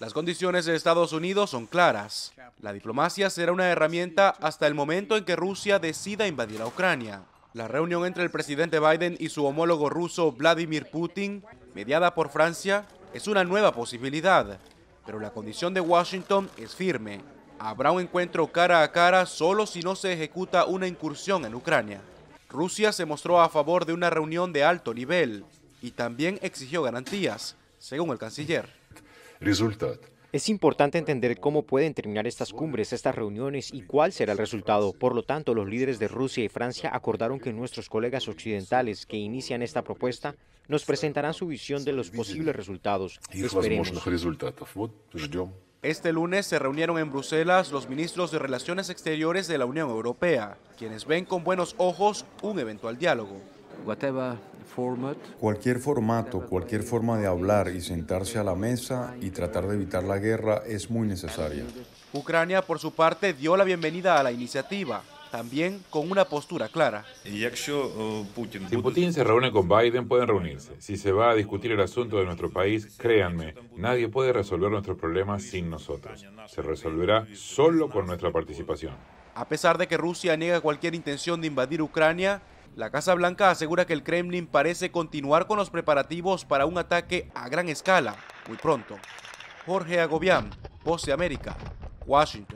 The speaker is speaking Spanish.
Las condiciones de Estados Unidos son claras. La diplomacia será una herramienta hasta el momento en que Rusia decida invadir a Ucrania. La reunión entre el presidente Biden y su homólogo ruso Vladimir Putin, mediada por Francia, es una nueva posibilidad, pero la condición de Washington es firme. Habrá un encuentro cara a cara solo si no se ejecuta una incursión en Ucrania. Rusia se mostró a favor de una reunión de alto nivel y también exigió garantías, según el canciller. Es importante entender cómo pueden terminar estas cumbres, estas reuniones y cuál será el resultado. Por lo tanto, los líderes de Rusia y Francia acordaron que nuestros colegas occidentales que inician esta propuesta nos presentarán su visión de los posibles resultados. Esperemos. Pues este lunes se reunieron en Bruselas los ministros de Relaciones Exteriores de la Unión Europea, quienes ven con buenos ojos un eventual diálogo. Cualquier formato, cualquier forma de hablar y sentarse a la mesa y tratar de evitar la guerra es muy necesaria. Ucrania, por su parte, dio la bienvenida a la iniciativa, también con una postura clara. Eh, si Putin se reúne con Biden, pueden reunirse. Si se va a discutir el asunto de nuestro país, créanme, nadie puede resolver nuestros problemas sin nosotros. Se resolverá solo con nuestra participación. A pesar de que Rusia niega cualquier intención de invadir Ucrania, la Casa Blanca asegura que el Kremlin parece continuar con los preparativos para un ataque a gran escala muy pronto. Jorge Agobián, de América, Washington.